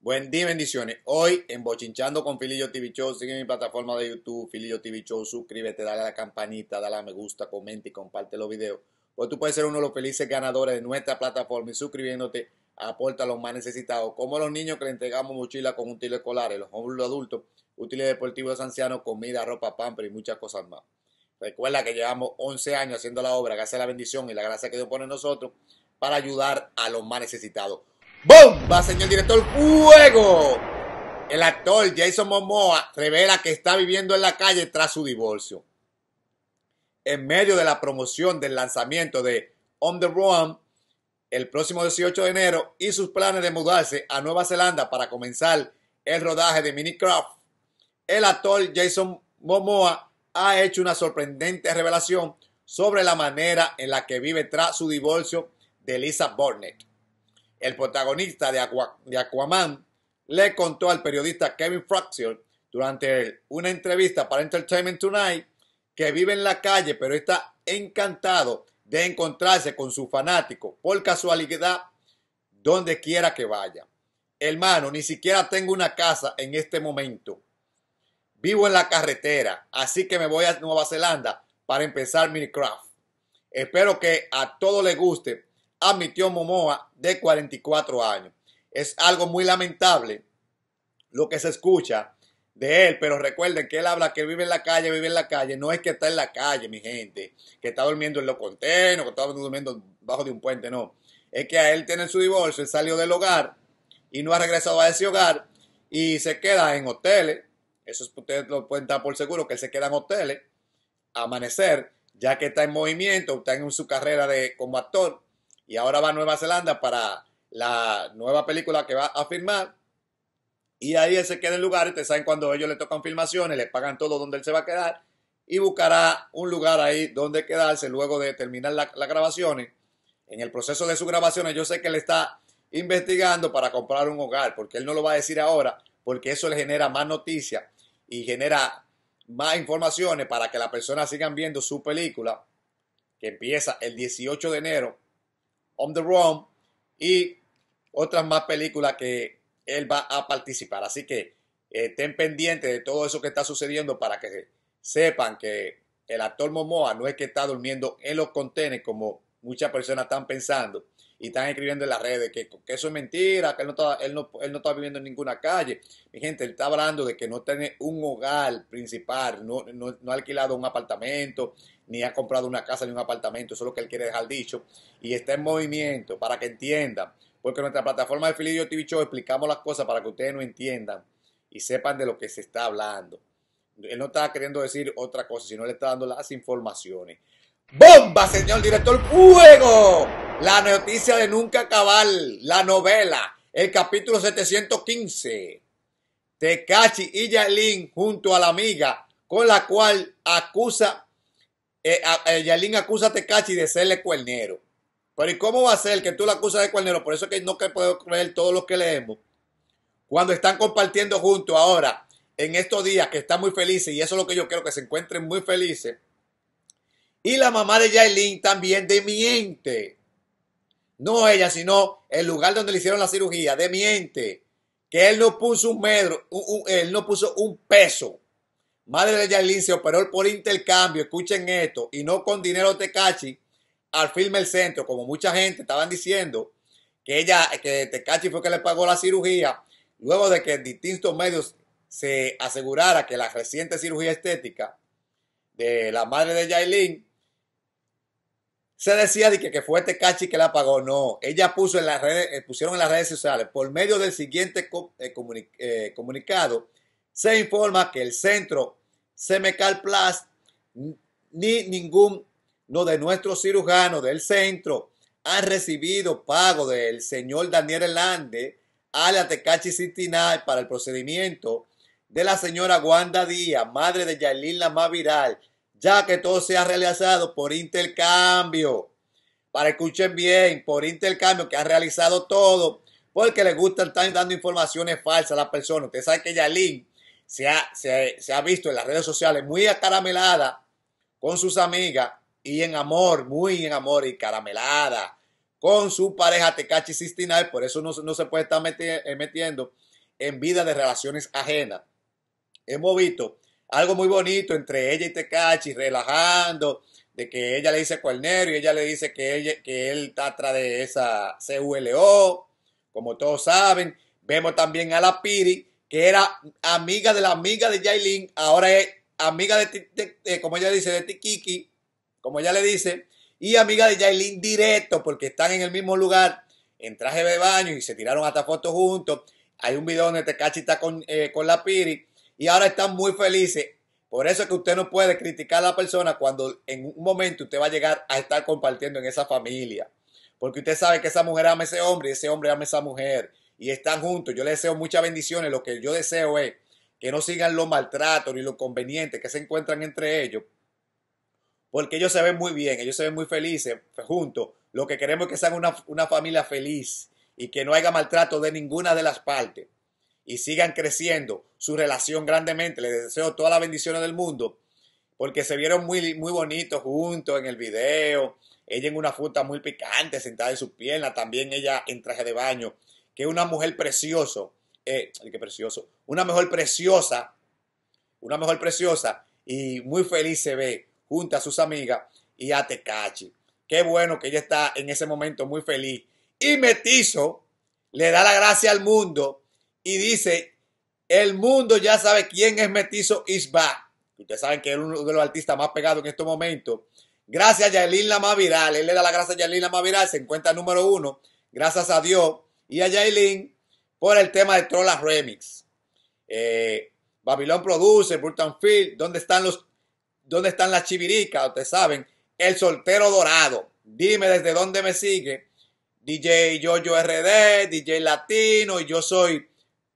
Buen día, bendiciones. Hoy en Bochinchando con Filillo TV Show, sigue mi plataforma de YouTube, Filillo TV Show, suscríbete, dale a la campanita, dale a me gusta, comenta y comparte los videos. Pues tú puedes ser uno de los felices ganadores de nuestra plataforma y suscribiéndote aporta a los más necesitados, como los niños que le entregamos mochilas con útiles escolares, los hombres adultos, útiles deportivos ancianos, comida, ropa, pamper y muchas cosas más. Recuerda que llevamos 11 años haciendo la obra, gracias a la bendición y la gracia que Dios pone en nosotros para ayudar a los más necesitados. ¡Bomba, señor director! ¡Fuego! El actor Jason Momoa revela que está viviendo en la calle tras su divorcio. En medio de la promoción del lanzamiento de On the Run el próximo 18 de enero y sus planes de mudarse a Nueva Zelanda para comenzar el rodaje de Minicraft, el actor Jason Momoa ha hecho una sorprendente revelación sobre la manera en la que vive tras su divorcio de Lisa Burnett el protagonista de, Aquaman, le contó al periodista Kevin Fraction durante una entrevista para Entertainment Tonight que vive en la calle, pero está encantado de encontrarse con su fanático por casualidad donde quiera que vaya. Hermano, ni siquiera tengo una casa en este momento. Vivo en la carretera, así que me voy a Nueva Zelanda para empezar Minecraft. Espero que a todos les guste admitió Momoa, de 44 años. Es algo muy lamentable lo que se escucha de él, pero recuerden que él habla que vive en la calle, vive en la calle, no es que está en la calle, mi gente, que está durmiendo en los conteno que está durmiendo bajo de un puente, no. Es que a él tiene su divorcio, él salió del hogar y no ha regresado a ese hogar y se queda en hoteles. Eso es, ustedes lo pueden dar por seguro, que él se queda en hoteles, amanecer, ya que está en movimiento, está en su carrera de, como actor, y ahora va a Nueva Zelanda para la nueva película que va a filmar. Y ahí él se queda en lugar. te saben cuando ellos le tocan filmaciones, le pagan todo donde él se va a quedar y buscará un lugar ahí donde quedarse luego de terminar las grabaciones. En el proceso de sus grabaciones yo sé que él está investigando para comprar un hogar, porque él no lo va a decir ahora, porque eso le genera más noticias y genera más informaciones para que la persona sigan viendo su película, que empieza el 18 de enero On the Run y otras más películas que él va a participar. Así que eh, estén pendientes de todo eso que está sucediendo para que sepan que el actor Momoa no es que está durmiendo en los contenedores como muchas personas están pensando y están escribiendo en las redes que, eso es mentira, que él no, está, él, no, está viviendo en ninguna calle. Mi gente, él está hablando de que no tiene un hogar principal, no, ha alquilado un apartamento, ni ha comprado una casa ni un apartamento, eso es lo que él quiere dejar dicho, y está en movimiento para que entiendan, porque nuestra plataforma de Filidio TV Show explicamos las cosas para que ustedes no entiendan y sepan de lo que se está hablando. Él no está queriendo decir otra cosa, sino le está dando las informaciones. Bomba, señor director. Fuego. La noticia de nunca acabar. La novela. El capítulo 715. Tecachi y Yalín junto a la amiga con la cual acusa, eh, eh acusa a Tecachi de serle cuernero. Pero ¿y cómo va a ser que tú la acusas de cuernero? Por eso que no puedo creer todo lo que leemos. Cuando están compartiendo juntos ahora, en estos días que están muy felices, y eso es lo que yo quiero, que se encuentren muy felices, y la mamá de Yailin también de demiente. No ella, sino el lugar donde le hicieron la cirugía, demiente. Que él no puso un medro, él no puso un peso. Madre de Yailin se operó por intercambio, escuchen esto, y no con dinero de Tecachi al firme El Centro, como mucha gente estaban diciendo, que ella, que Tecachi fue que le pagó la cirugía, luego de que en distintos medios se asegurara que la reciente cirugía estética de la madre de Yailin se decía de que, fue Tecachi que la pagó. No, ella puso en las redes, eh, pusieron en las redes sociales, por medio del siguiente eh, eh, comunicado, se informa que el centro Semecal Plus ni ningún de nuestros cirujanos del centro ha recibido pago del señor Daniel Hernández a la Tecachi Night para el procedimiento de la señora Wanda Díaz, madre de Yailin Lamaviral, Viral, ya que todo se ha realizado por intercambio. Para escuchen bien, por intercambio que ha realizado todo, porque le gusta estar dando informaciones falsas a la persona. Usted sabe que Yalín se ha, visto en las redes sociales muy acaramelada con sus amigas y en amor, muy en amor y caramelada con su pareja Tecachi Sistinal, por eso no, se puede estar eh, metiendo en vida de relaciones ajenas. Hemos visto algo muy bonito entre ella y Tecachi, relajando, de que ella le dice cuernero y ella le dice que, ella, que él está atrás de esa CULO, como todos saben. Vemos también a la Piri, que era amiga de la amiga de Yailin, ahora es amiga de, como ella dice, de Tikiki, como ella le dice, y amiga de Yailin directo, porque están en el mismo lugar, en traje de baño y se tiraron hasta fotos juntos. Hay un video donde Tecachi está con, eh, con la Piri y ahora están muy felices. Por eso es que usted no puede criticar a la persona cuando en un momento usted va a llegar a estar compartiendo en esa familia. Porque usted sabe que esa mujer ama a ese hombre y ese hombre ama a esa mujer. Y están juntos. Yo le deseo muchas bendiciones. Lo que yo deseo es que no sigan los maltratos ni los convenientes que se encuentran entre ellos. Porque ellos se ven muy bien, ellos se ven muy felices juntos. Lo que queremos es que sean una, una familia feliz y que no haya maltrato de ninguna de las partes y sigan creciendo su relación grandemente. Les deseo todas las bendiciones del mundo porque se vieron muy, muy bonitos juntos en el video. Ella en una fruta muy picante, sentada en su pierna también ella en traje de baño, que una mujer preciosa, eh, qué precioso, una mejor preciosa, una mejor preciosa y muy feliz se ve junto a sus amigas y a Tecachi. Qué bueno que ella está en ese momento muy feliz. Y Metizo le da la gracia al mundo y dice, el mundo ya sabe quién es Mestizo Isba. Ustedes saben que es uno de los artistas más pegados en estos momentos. Gracias a Yailin la Él le da la gracia a Yailin la Se encuentra número uno. Gracias a Dios y a Yailin por el tema de Trolla Remix. Eh, Babilón produce, Burton Field. ¿Dónde están los ¿Dónde están las chiviricas? Ustedes saben. El soltero dorado. Dime desde dónde me sigue. DJ Jojo RD, DJ Latino. Y yo soy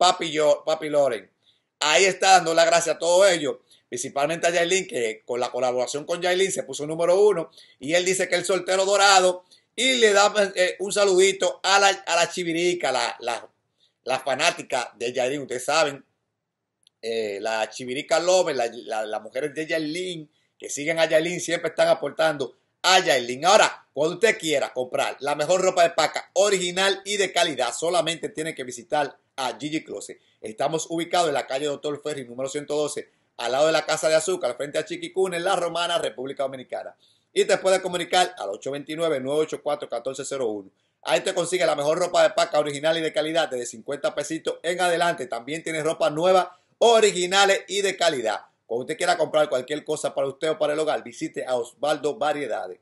Papi, Papi Loren. Ahí está dando la gracia a todos ellos, principalmente a Jailin, que con la colaboración con Jailin se puso número uno. Y él dice que el soltero dorado y le da eh, un saludito a la, a la chivirica, la, fanática de Jailin. Ustedes saben, eh, la chivirica López, las mujeres de Jailin, que siguen a Jailin, siempre están aportando haya ah, el link. Ahora, cuando usted quiera comprar la mejor ropa de paca original y de calidad, solamente tiene que visitar a Gigi Closet. Estamos ubicados en la calle Doctor Ferry, número 112, al lado de la Casa de Azúcar, frente a Chiquicún, en La Romana, República Dominicana. Y te puede comunicar al 829-984-1401. Ahí te consigue la mejor ropa de paca original y de calidad, desde 50 pesitos en adelante. También tienes ropa nueva, originales y de calidad. Cuando usted quiera comprar cualquier cosa para usted o para el hogar, visite a Osvaldo Variedades.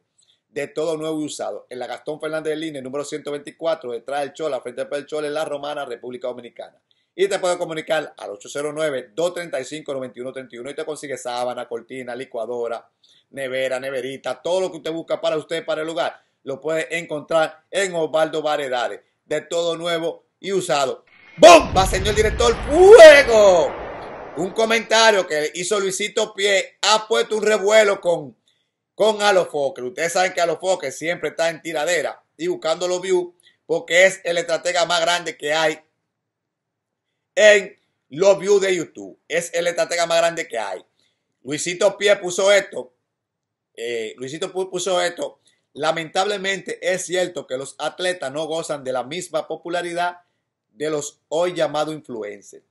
De todo nuevo y usado. En la Gastón Fernández de Línea, número 124, detrás del Chola, frente al Chola, en La Romana, República Dominicana. Y te puede comunicar al 809-235-9131 y te consigue sábana, cortina, licuadora, nevera, neverita, todo lo que usted busca para usted, para el hogar, lo puede encontrar en Osvaldo Variedades. De todo nuevo y usado. va señor director! ¡Fuego! un comentario que hizo Luisito Pie ha puesto un revuelo con, con Alofoque. Ustedes saben que Alofoque siempre está en tiradera y buscando los views porque es el estratega más grande que hay en los views de YouTube. Es el estratega más grande que hay. Luisito Pie puso esto. Eh, Luisito Pie puso esto. Lamentablemente es cierto que los atletas no gozan de la misma popularidad de los hoy llamados influencers.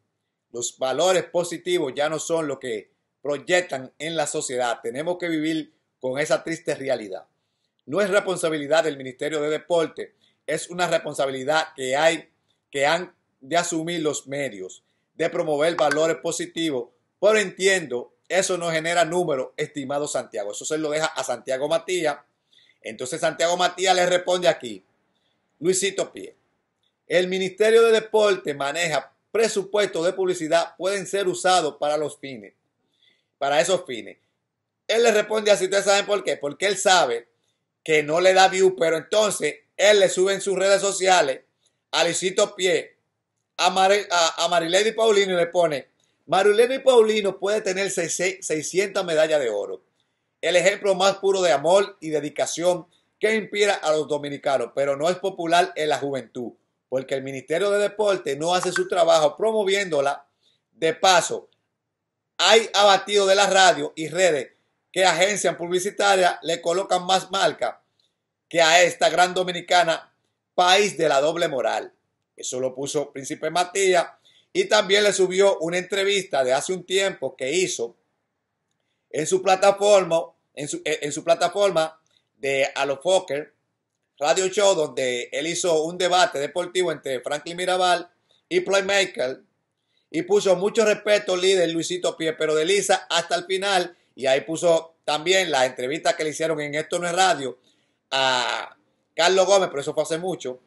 Los valores positivos ya no son lo que proyectan en la sociedad. Tenemos que vivir con esa triste realidad. No es responsabilidad del Ministerio de Deporte, es una responsabilidad que hay que han de asumir los medios de promover valores positivos, pero entiendo, eso no genera números, estimado Santiago. Eso se lo deja a Santiago Matías. Entonces Santiago Matías le responde aquí, Luisito Pie, el Ministerio de Deporte maneja presupuestos de publicidad pueden ser usados para los fines, para esos fines. Él le responde así, ¿ustedes saben por qué? Porque él sabe que no le da view, pero entonces él le sube en sus redes sociales a Lisito Pie, a, Mar a, Paulino y le pone, y Paulino puede tener 600 medallas de oro. El ejemplo más puro de amor y dedicación que inspira a los dominicanos, pero no es popular en la juventud porque el Ministerio de Deporte no hace su trabajo promoviéndola. De paso, hay abatido de la radio y redes que agencias publicitarias le colocan más marca que a esta gran dominicana, país de la doble moral. Eso lo puso Príncipe Matías y también le subió una entrevista de hace un tiempo que hizo en su plataforma, en su, en su plataforma de Alofoker, radio show donde él hizo un debate deportivo entre Franklin Mirabal y Playmaker y puso mucho respeto al líder Luisito Pie, pero de Lisa hasta el final y ahí puso también la entrevista que le hicieron en Esto No es Radio a Carlos Gómez, pero eso fue hace mucho,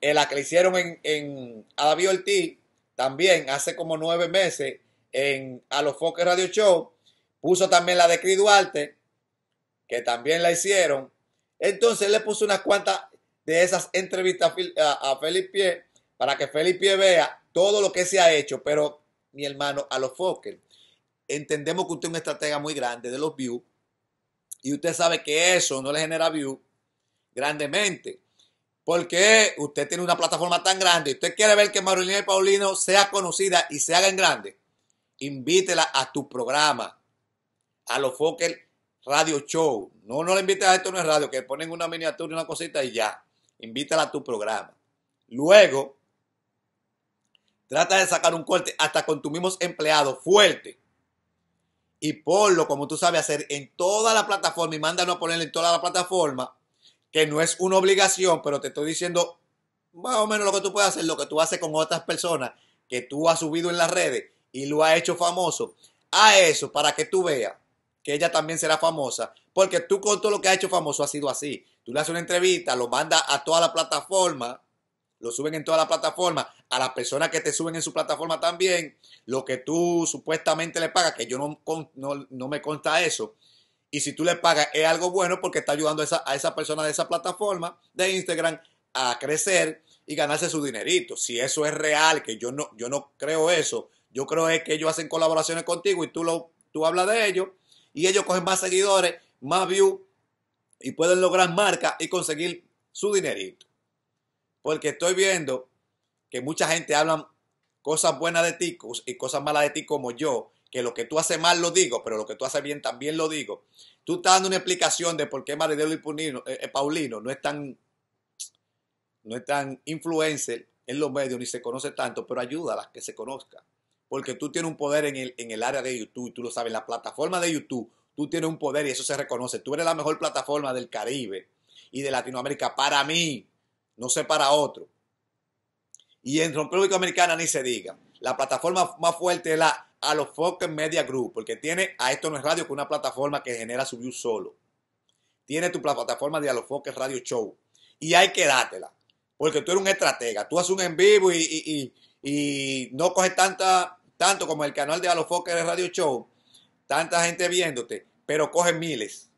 eh, la que le hicieron en, en a David Ortiz también hace como nueve meses en A los Foques Radio Show, puso también la de Cris Duarte, que también la hicieron, entonces le puse unas cuantas de esas entrevistas a, Felipe para que Felipe vea todo lo que se ha hecho, pero mi hermano, a los Fokker, entendemos que usted es un estratega muy grande de los views y usted sabe que eso no le genera views grandemente. Porque usted tiene una plataforma tan grande y usted quiere ver que Marilina y Paulino sea conocida y se hagan grandes. Invítela a tu programa. A los Fokker radio show. No, no le invites a esto, no es radio, que ponen una miniatura y una cosita y ya. Invítala a tu programa. Luego, trata de sacar un corte hasta con tus mismos empleados fuerte. Y ponlo como tú sabes hacer en toda la plataforma y mándalo a ponerle en toda la plataforma, que no es una obligación, pero te estoy diciendo más o menos lo que tú puedes hacer, lo que tú haces con otras personas que tú has subido en las redes y lo has hecho famoso. A eso, para que tú veas que ella también será famosa, porque tú con todo lo que ha hecho famoso ha sido así. Tú le haces una entrevista, lo mandas a toda la plataforma, lo suben en toda la plataforma, a las personas que te suben en su plataforma también, lo que tú supuestamente le pagas, que yo no, no, no me consta eso. Y si tú le pagas, es algo bueno porque está ayudando a esa, persona de esa plataforma de Instagram a crecer y ganarse su dinerito. Si eso es real, que yo no, yo no creo eso, yo creo es que ellos hacen colaboraciones contigo y tú, lo, tú hablas de ellos y ellos cogen más seguidores, más views y pueden lograr marca y conseguir su dinerito. Porque estoy viendo que mucha gente habla cosas buenas de ti y cosas malas de ti como yo, que lo que tú haces mal lo digo, pero lo que tú haces bien también lo digo. Tú estás dando una explicación de por qué Maridelo y Paulino, eh, eh, Paulino no es tan no es tan influencer en los medios ni se conoce tanto, pero ayuda a las que se conozcan porque tú tienes un poder en el, área de YouTube, y tú lo sabes, la plataforma de YouTube, tú tienes un poder y eso se reconoce. Tú eres la mejor plataforma del Caribe y de Latinoamérica para mí, no sé para otro. Y en público Americana ni se diga. La plataforma más fuerte es la a los Media Group, porque tiene a Esto No es Radio, que es una plataforma que genera su view solo. Tiene tu plataforma de A Radio Show. Y hay que dártela, porque tú eres un estratega. Tú haces un en vivo y, y no coges tanta tanto como el canal de Alofoque de Radio Show, tanta gente viéndote, pero cogen miles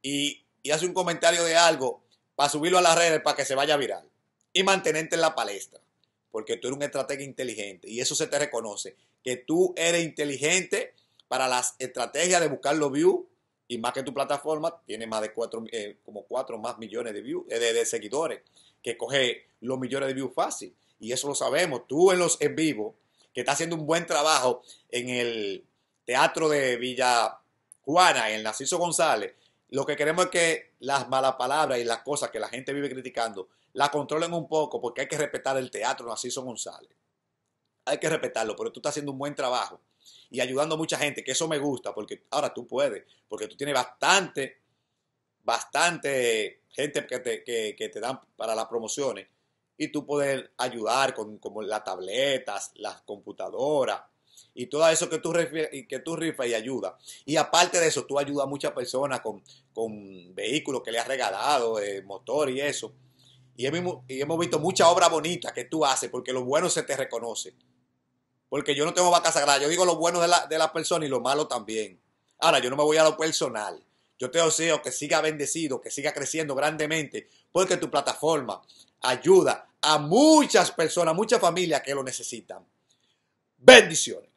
y, y hace un comentario de algo para subirlo a las redes para que se vaya viral y mantenerte en la palestra, porque tú eres un estratega inteligente y eso se te reconoce, que tú eres inteligente para las estrategias de buscar los views y más que tu plataforma tiene más de cuatro eh, como cuatro más millones de, views, eh, de, seguidores, que coge los millones de views fácil. Y eso lo sabemos. Tú en los en vivo que está haciendo un buen trabajo en el teatro de Villa Juana, en el Narciso González, lo que queremos es que las malas palabras y las cosas que la gente vive criticando las controlen un poco porque hay que respetar el teatro Narciso González. Hay que respetarlo, pero tú estás haciendo un buen trabajo y ayudando a mucha gente, que eso me gusta, porque ahora tú puedes, porque tú tienes bastante, bastante gente que te, que, que te dan para las promociones y tú poder ayudar con como las tabletas, las computadoras y todo eso que tú, que tú rifas y ayudas. Y aparte de eso, tú ayudas a muchas personas con, con vehículos que le has regalado, eh, motor y eso. Y hemos, hemos visto mucha obra bonita que tú haces porque lo bueno se te reconoce. Porque yo no tengo vaca sagrada, yo digo lo bueno de las la personas y lo malo también. Ahora, yo no me voy a lo personal. Yo te deseo que siga bendecido, que siga creciendo grandemente, porque tu plataforma ayuda a muchas personas, muchas familias que lo necesitan. Bendiciones.